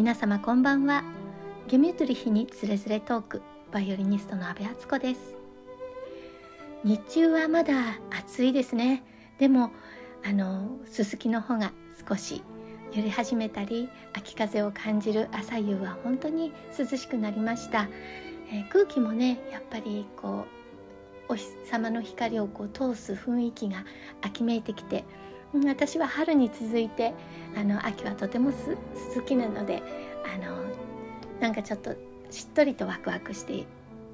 皆様こんばんはゲミュトリヒにつれづれトークバイオリニストの阿部敦子です日中はまだ暑いですねでもあのススキの穂が少し揺れ始めたり秋風を感じる朝夕は本当に涼しくなりました、えー、空気もねやっぱりこうお日様の光をこう通す雰囲気が秋めいてきて私は春に続いてあの秋はとても好きなのであのなんかちょっとしっとりとワクワクして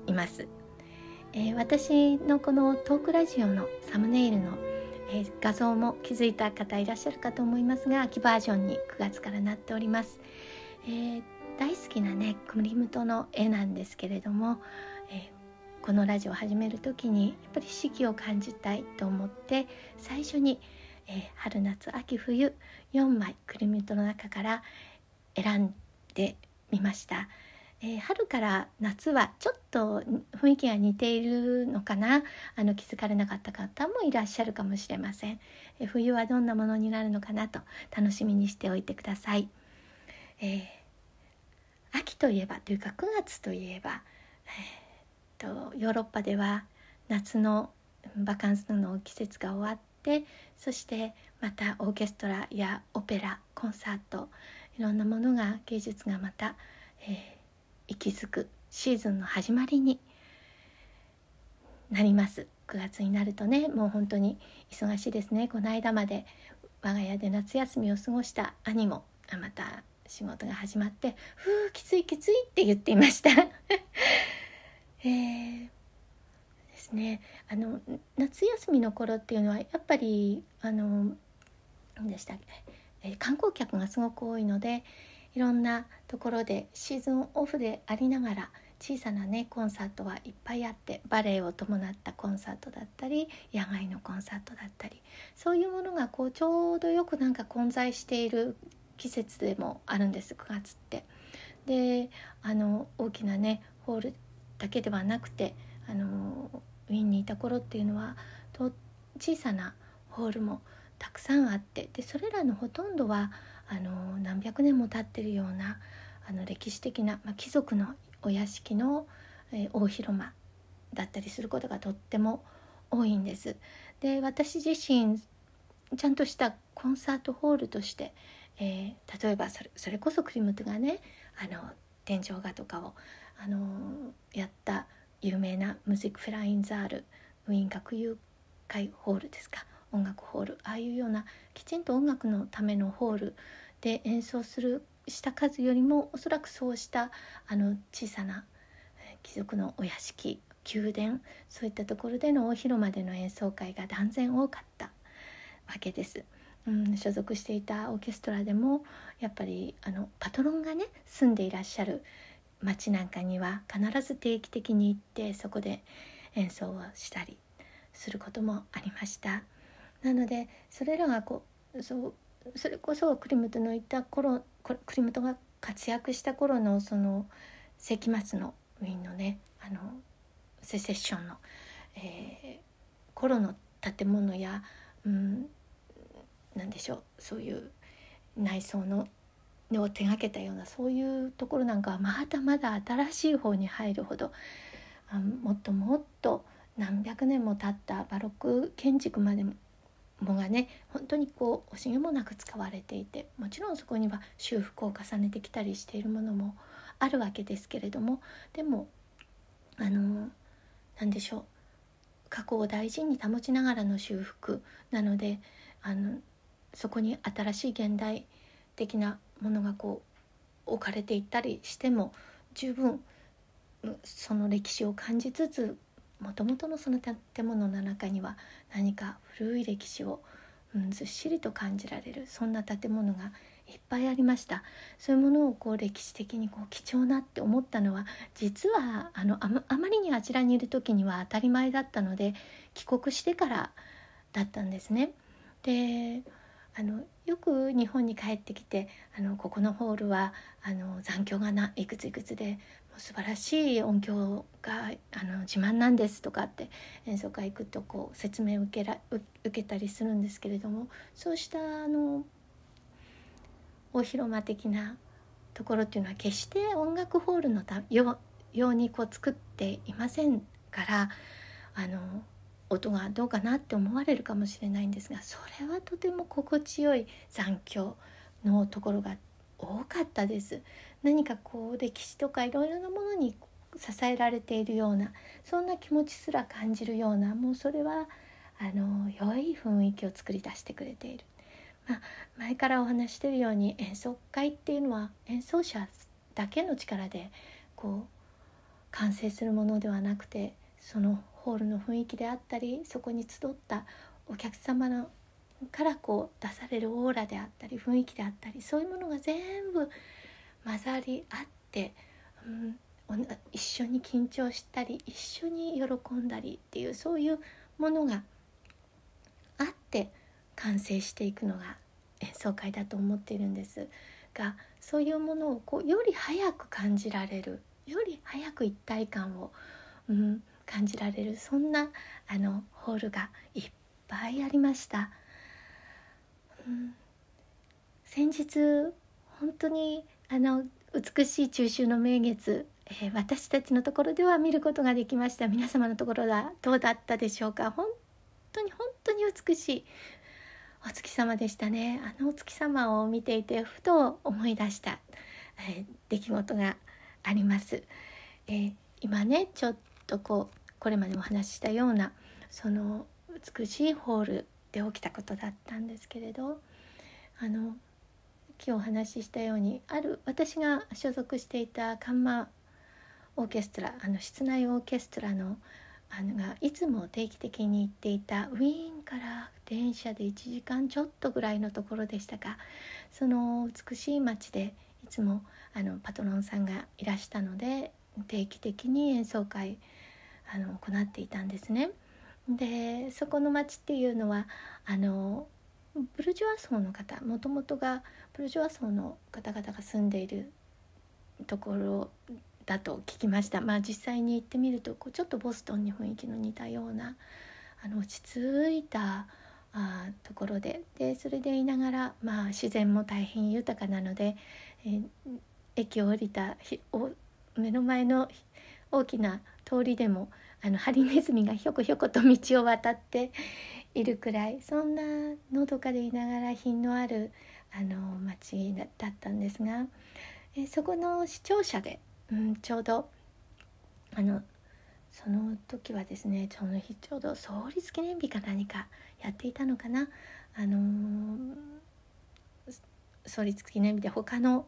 います、えー、私のこのトークラジオのサムネイルの、えー、画像も気づいた方いらっしゃるかと思いますが秋バージョンに9月からなっております、えー、大好きなねクリムトの絵なんですけれども、えこのラジオを始める時にやっぱり四季を感じたいと思って最初に「えー、春夏秋冬4枚クリミットの中から選んでみました。えー、春から夏はちょっと雰囲気が似ているのかなあの気づかれなかった方もいらっしゃるかもしれません、えー、冬はどんなものになるのかなと楽しみにしておいてください、えー、秋といえばというか9月といえば、えー、とヨーロッパでは夏のバカンスの季節が終わってそしてまたオーケストラやオペラコンサートいろんなものが芸術がまた、えー、息づくシーズンの始まりになります9月になるとねもう本当に忙しいですねこの間まで我が家で夏休みを過ごした兄もまた仕事が始まって「ふうきついきつい」って言っていました えー、ねあの夏休みの頃っていうのはやっぱりあの何でしたっけ、観光客がすごく多いのでいろんなところでシーズンオフでありながら小さなねコンサートはいっぱいあってバレエを伴ったコンサートだったり野外のコンサートだったりそういうものがこうちょうどよくなんか混在している季節でもあるんです9月って。であの大きなねホールだけではなくてあのウィーンにいた頃っていうのはと小さなホールもたくさんあってでそれらのほとんどはあの何百年も経ってるようなあの歴史的な、まあ、貴族のお屋敷の、えー、大広間だったりすることがとっても多いんです。で私自身ちゃんとしたコンサートホールとして、えー、例えばそれそれこそクリムトがねあの天井画とかをあのやった有名なムジックフラインザールウィーン学友会ホールですか音楽ホールああいうようなきちんと音楽のためのホールで演奏するした数よりもおそらくそうしたあの小さな貴族のお屋敷宮殿そういったところでの大広間での演奏会が断然多かったわけです。うん、所属していたオーケストラでもやっぱりあのパトロンがね住んでいらっしゃる町なんかには必ず定期的に行ってそこで演奏をしたりすることもありましたなのでそれらがこうそうそれこそクリムトの言った頃クリムトが活躍した頃のその世紀末のウィンのねあのセセッションの、えー、頃の建物や、うん、何でしょうそういう内装のを手がけたようなそういうところなんかはまだまだ新しい方に入るほどあもっともっと何百年も経ったバロック建築までもがね本当にこう惜しげもなく使われていてもちろんそこには修復を重ねてきたりしているものもあるわけですけれどもでもあの何でしょう過去を大事に保ちながらの修復なのであのそこに新しい現代的なものがこう置かれていったりしても十分その歴史を感じつつもともとのその建物の中には何か古い歴史を、うん、ずっしりと感じられるそんな建物がいっぱいありましたそういうものをこう歴史的にこう貴重なって思ったのは実はあのあまあまりにあちらにいる時には当たり前だったので帰国してからだったんですね。であのよく日本に帰ってきてあのここのホールはあの残響がないくついくつでもう素晴らしい音響があの自慢なんですとかって演奏会行くとこう説明受けら受けたりするんですけれどもそうしたあの大広間的なところっていうのは決して音楽ホールのたよようにこう作っていませんからあの音がどうかなって思われるかもしれないんですがそれはとても心地よい残響のところが多かったです何かこう歴史とかいろいろなものに支えられているようなそんな気持ちすら感じるようなもうそれはあの良い雰囲気を作り出してくれている、まあ、前からお話してるように演奏会っていうのは演奏者だけの力でこう完成するものではなくてそのホールの雰囲気であったりそこに集ったお客様のからこう出されるオーラであったり雰囲気であったりそういうものが全部混ざり合って、うん、一緒に緊張したり一緒に喜んだりっていうそういうものがあって完成していくのが演奏会だと思っているんですがそういうものをこうより早く感じられるより早く一体感を、うん、感じられるそんなあのホールがいっぱいありました、うん、先日本当にあの美しい中秋の名月、えー、私たちのところでは見ることができました皆様のところはどうだったでしょうか本当に本当に美しいお月様でしたねあのお月様を見ていてふと思い出した、えー、出来事があります、えー、今ねちょっとこうこれまでもお話ししたようなその美しいホールで起きたことだったんですけれどあの今日お話ししたようにある私が所属していたカンマオーケストラあの室内オーケストラのあのがいつも定期的に行っていたウィーンから電車で1時間ちょっとぐらいのところでしたがその美しい街でいつもあのパトロンさんがいらしたので定期的に演奏会あの行っていたんですね。でそこの町っていうのはあのブルジョワ層の方もともとがブルジョワ層の方々が住んでいるところだと聞きました、まあ、実際に行ってみるとこうちょっとボストンに雰囲気の似たようなあの落ち着いたあところででそれでいながら、まあ、自然も大変豊かなので、えー、駅を降りたひお目の前の大きな通りでもあのハリネズミがひょこひょこと道を渡っているくらいそんなのどかでいながら品のあるあの町だったんですがえそこの視聴者で、うん、ちょうどあのその時はですねちょうどちょうど創立記念日か何かやっていたのかなあのー、創立記念日で他の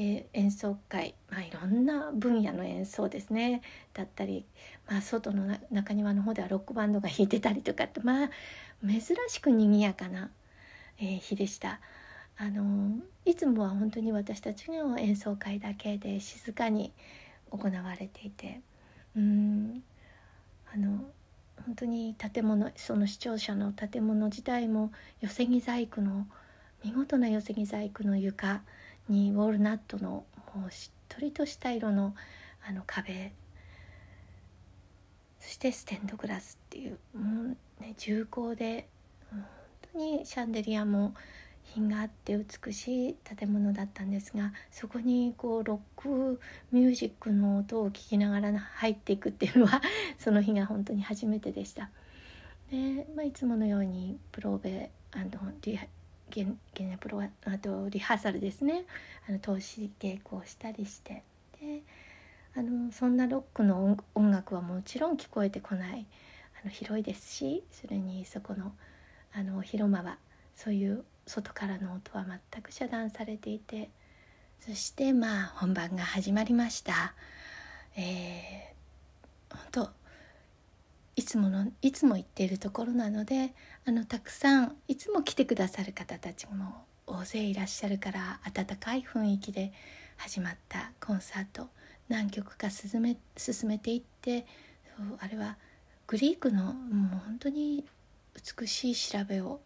えー、演奏会、まあ、いろんな分野の演奏ですねだったり、まあ、外の中庭の方ではロックバンドが弾いてたりとかってまあ珍しく賑やかな、えー、日でした。あのいつもは本当に私たちの演奏会だけで静かに行われていてうんあの本当に建物その視聴者の建物自体も寄木細工の見事な寄木細工の床にウォールナットのしっとりとした色のあの壁そしてステンドグラスっていううんね、重厚で本当にシャンデリアも品があって美しい建物だったんですがそこにこうロックミュージックの音を聞きながら入っていくっていうのは その日が本当に初めてでした。でまあ、いつものようにプローベあのリゲゲプロはあとリハーサルですねあの投資稽古をしたりしてであのそんなロックの音楽はもちろん聞こえてこないあの広いですしそれにそこのあの広間はそういう外からの音は全く遮断されていてそしてまあ本番が始まりました。えー、本当つものいつも行っているところなのであのたくさんいつも来てくださる方たちも大勢いらっしゃるから温かい雰囲気で始まったコンサート何曲か進め進めていってあれはグリークのもう本当に美しい調べを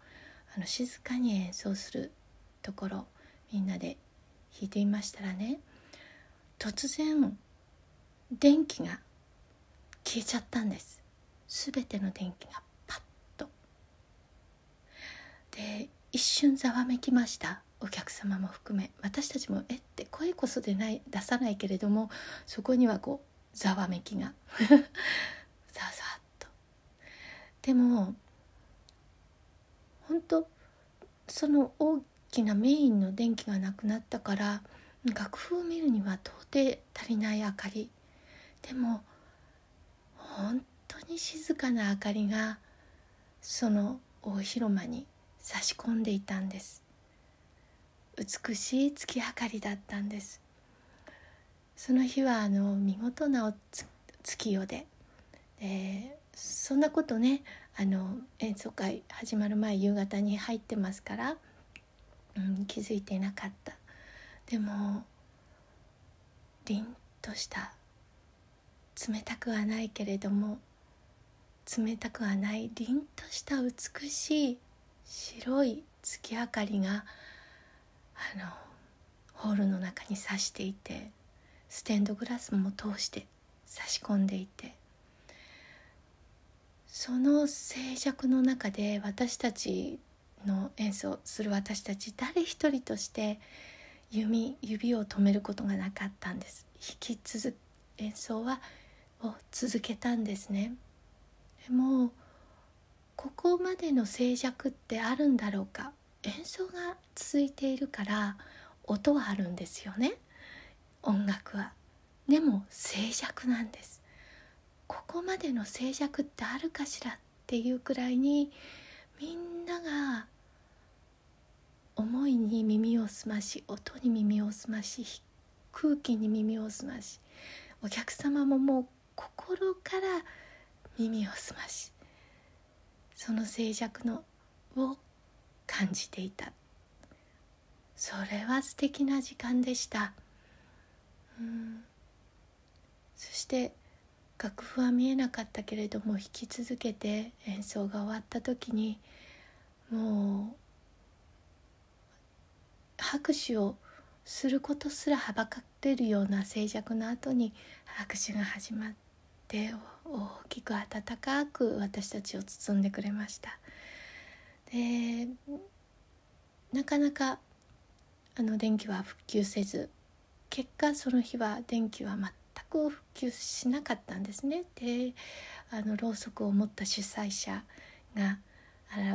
あの静かに演奏するところみんなで弾いていましたらね突然電気が消えちゃったんです全ての電気がパッとで一瞬ざわめきましたお客様も含め私たちも「えっ?」て声こそでない出さないけれどもそこにはこうざわめきが ざわざわと。でも本当その大きなメインの電気がなくなったから楽譜を見るには到底足りない明かりでも本に静かな明かりがその大広間に差し込んでいたんです美しい月明かりだったんですその日はあの見事なお月夜ででそんなことねあの演奏会始まる前夕方に入ってますから、うん、気づいていなかったでも凛とした冷たくはないけれども冷たくはない凛とした美しい白い月明かりがあのホールの中に差していてステンドグラスも通して差し込んでいてその静寂の中で私たちの演奏する私たち誰一人として弓指を止めることがなかったんです引き続演奏はを続けたんですね。でもここまでの静寂ってあるんだろうか演奏が続いているから音はあるんですよね音楽はでも静寂なんですここまでの静寂ってあるかしらっていうくらいにみんなが思いに耳を澄まし音に耳を澄まし空気に耳を澄ましお客様ももう心から耳を澄ましその静寂のを感じていたそれは素敵な時間でしたうんそして楽譜は見えなかったけれども弾き続けて演奏が終わった時にもう拍手をすることすらはばかってるような静寂の後に拍手が始まって。で大きく温かく私たちを包んでくれましたでなかなかあの電気は復旧せず結果その日は電気は全く復旧しなかったんですねであのろうそくを持った主催者が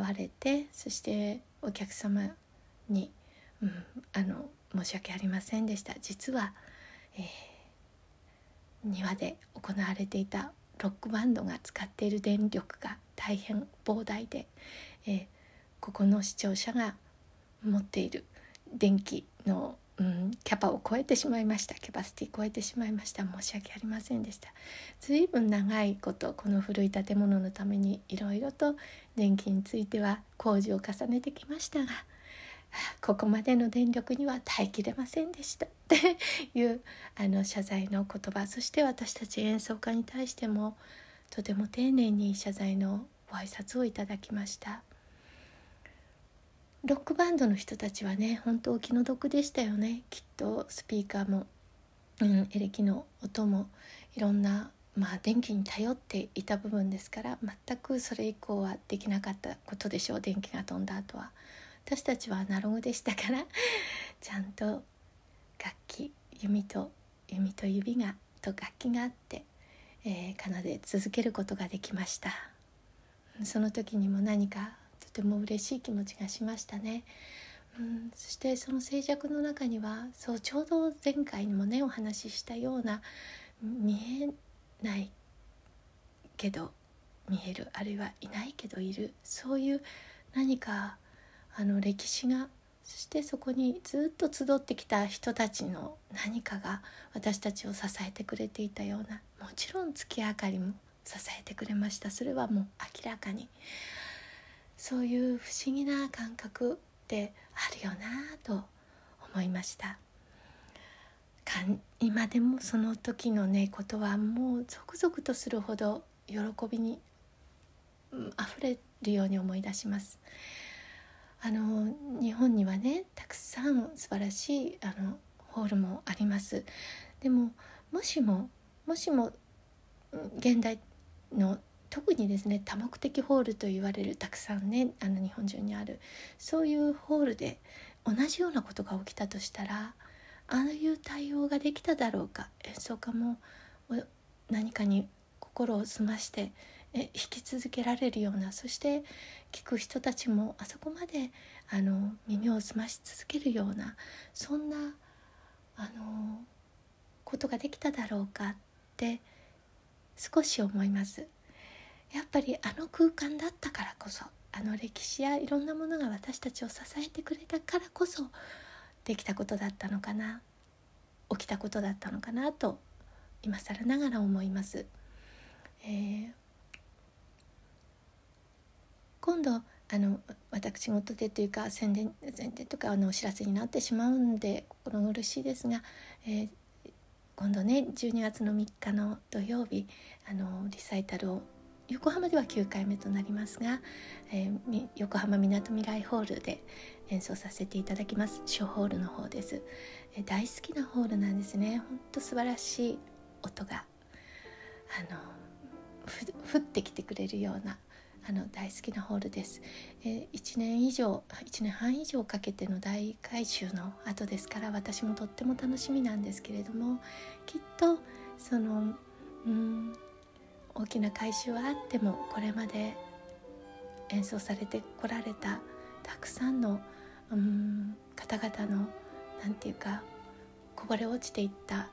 現れてそしてお客様に、うん、あの申し訳ありませんでした実は、えー庭で行われていたロックバンドが使っている電力が大変膨大で、えー、ここの視聴者が持っている電気の、うん、キャパを超えてしまいましたキャパシティ超えてしまいました申し訳ありませんでした随分長いことこの古い建物のためにいろいろと電気については工事を重ねてきましたがここまでの電力には耐えきれませんでした」っていうあの謝罪の言葉そして私たち演奏家に対してもとても丁寧に謝罪のご挨拶をいただきましたロックバンドの人たちはね本当お気の毒でしたよねきっとスピーカーも、うん、エレキの音もいろんな、まあ、電気に頼っていた部分ですから全くそれ以降はできなかったことでしょう電気が飛んだ後は。私たちはアナログでしたから ちゃんと楽器弓と弓と指がと楽器があって、えー、奏で続けることができましたその時にも何かとても嬉しい気持ちがしましたねうんそしてその静寂の中にはそうちょうど前回にもねお話ししたような見えないけど見えるあるいはいないけどいるそういう何かあの歴史がそしてそこにずっと集ってきた人たちの何かが私たちを支えてくれていたようなもちろん月明かりも支えてくれましたそれはもう明らかにそういう不思議な感覚ってあるよなと思いました今でもその時のねことはもう続々とするほど喜びに、あふ溢れるように思い出します。あの日本にはねたくさん素晴らしいあのホールもありますでももしももしも現代の特にですね多目的ホールと言われるたくさんねあの日本中にあるそういうホールで同じようなことが起きたとしたらああいう対応ができただろうか演奏家も何かに心を澄ましてえ引き続けられるようなそして聞く人たちもあそこまであの耳を澄まし続けるようなそんなあのことができただろうかって少し思います。やっぱりあの空間だったからこそあの歴史やいろんなものが私たちを支えてくれたからこそできたことだったのかな起きたことだったのかなと今更ながら思います。えー今度あの私事でというか宣伝宣伝とかあのお知らせになってしまうんで心苦しいですが、えー、今度ね12月の3日の土曜日あのリサイタルを横浜では9回目となりますが、えー、横浜みなとみらいホールで演奏させていただきます小ホールの方です、えー、大好きなホールなんですねほんと素晴らしい音があの降ってきてくれるようなあの大好きなホールです、えー、1年以上1年半以上かけての大改修の後ですから私もとっても楽しみなんですけれどもきっとそのうん大きな改修はあってもこれまで演奏されてこられたたくさんのうん方々の何て言うかこぼれ落ちていった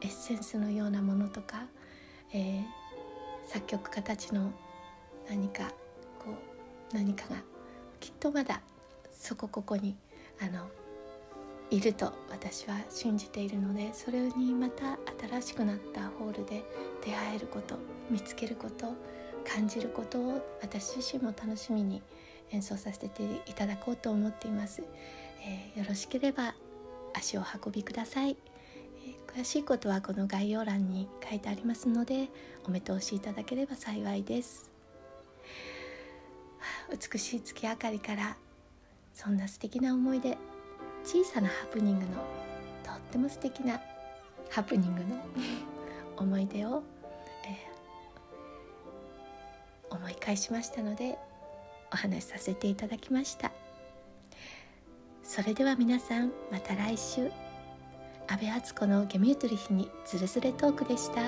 エッセンスのようなものとか、えー、作曲家たちの何かこう何かがきっとまだそこここにあのいると私は信じているのでそれにまた新しくなったホールで出会えること見つけること感じることを私自身も楽しみに演奏させていただこうと思っています、えー、よろしければ足を運びください、えー、詳しいことはこの概要欄に書いてありますのでお目通しいただければ幸いです美しい月明かりからそんな素敵な思い出小さなハプニングのとっても素敵なハプニングの 思い出を、えー、思い返しましたのでお話しさせていただきましたそれでは皆さんまた来週阿部敦子の「ゲミュートリヒにズレズレトーク」でした。